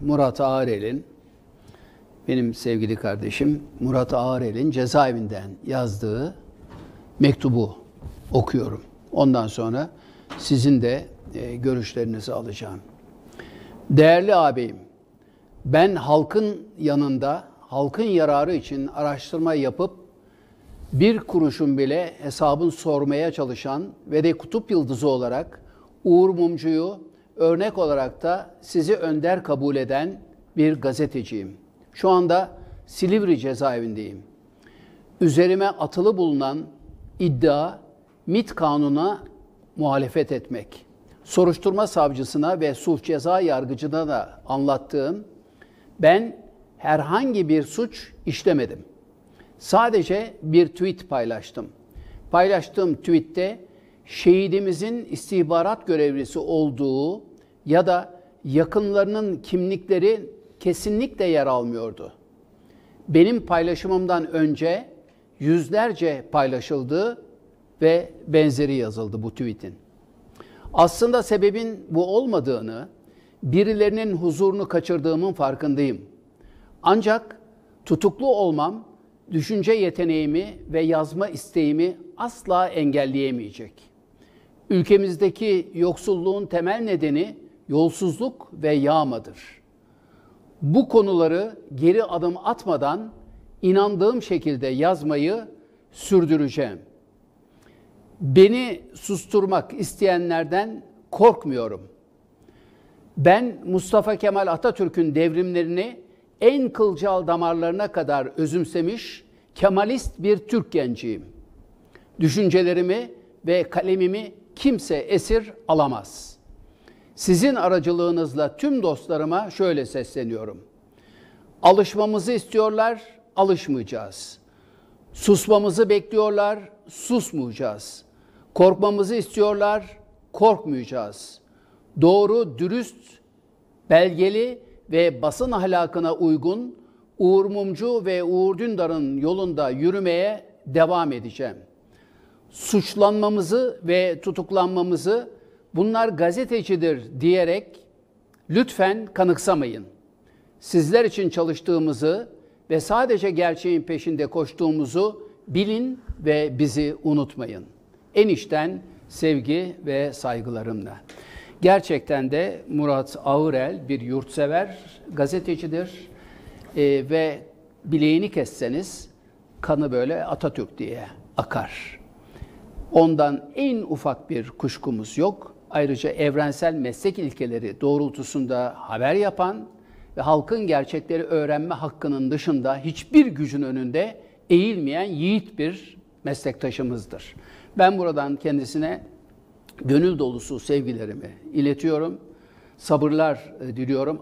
Murat Ağrel'in benim sevgili kardeşim Murat Ağrel'in cezaevinden yazdığı mektubu okuyorum. Ondan sonra sizin de e, görüşlerinizi alacağım. Değerli ağabeyim, ben halkın yanında, halkın yararı için araştırma yapıp bir kuruşun bile hesabın sormaya çalışan ve de kutup yıldızı olarak Uğur Mumcu'yu örnek olarak da sizi önder kabul eden bir gazeteciyim. Şu anda Silivri cezaevindeyim. Üzerime atılı bulunan iddia MIT kanuna muhalefet etmek. Soruşturma savcısına ve suç ceza yargıcına da anlattığım ben herhangi bir suç işlemedim. Sadece bir tweet paylaştım. Paylaştığım tweette şehidimizin istihbarat görevlisi olduğu ya da yakınlarının kimlikleri kesinlikle yer almıyordu. Benim paylaşımımdan önce yüzlerce paylaşıldı ve benzeri yazıldı bu tweet'in. Aslında sebebin bu olmadığını, birilerinin huzurunu kaçırdığımın farkındayım. Ancak tutuklu olmam düşünce yeteneğimi ve yazma isteğimi asla engelleyemeyecek. Ülkemizdeki yoksulluğun temel nedeni yolsuzluk ve yağmadır. Bu konuları geri adım atmadan inandığım şekilde yazmayı sürdüreceğim. Beni susturmak isteyenlerden korkmuyorum. Ben Mustafa Kemal Atatürk'ün devrimlerini en kılcal damarlarına kadar özümsemiş Kemalist bir Türk genciyim. Düşüncelerimi ve kalemimi kimse esir alamaz.'' Sizin aracılığınızla tüm dostlarıma şöyle sesleniyorum. Alışmamızı istiyorlar, alışmayacağız. Susmamızı bekliyorlar, susmayacağız. Korkmamızı istiyorlar, korkmayacağız. Doğru, dürüst, belgeli ve basın ahlakına uygun Uğur Mumcu ve Uğur Dündar'ın yolunda yürümeye devam edeceğim. Suçlanmamızı ve tutuklanmamızı bunlar gazetecidir diyerek lütfen kanıksamayın. Sizler için çalıştığımızı ve sadece gerçeğin peşinde koştuğumuzu bilin ve bizi unutmayın. Enişten sevgi ve saygılarımla. Gerçekten de Murat Ağırel bir yurtsever gazetecidir ee, ve bileğini kesseniz kanı böyle Atatürk diye akar. Ondan en ufak bir kuşkumuz yok. Ayrıca evrensel meslek ilkeleri doğrultusunda haber yapan ve halkın gerçekleri öğrenme hakkının dışında hiçbir gücün önünde eğilmeyen yiğit bir meslektaşımızdır. Ben buradan kendisine gönül dolusu sevgilerimi iletiyorum. Sabırlar e, diliyorum.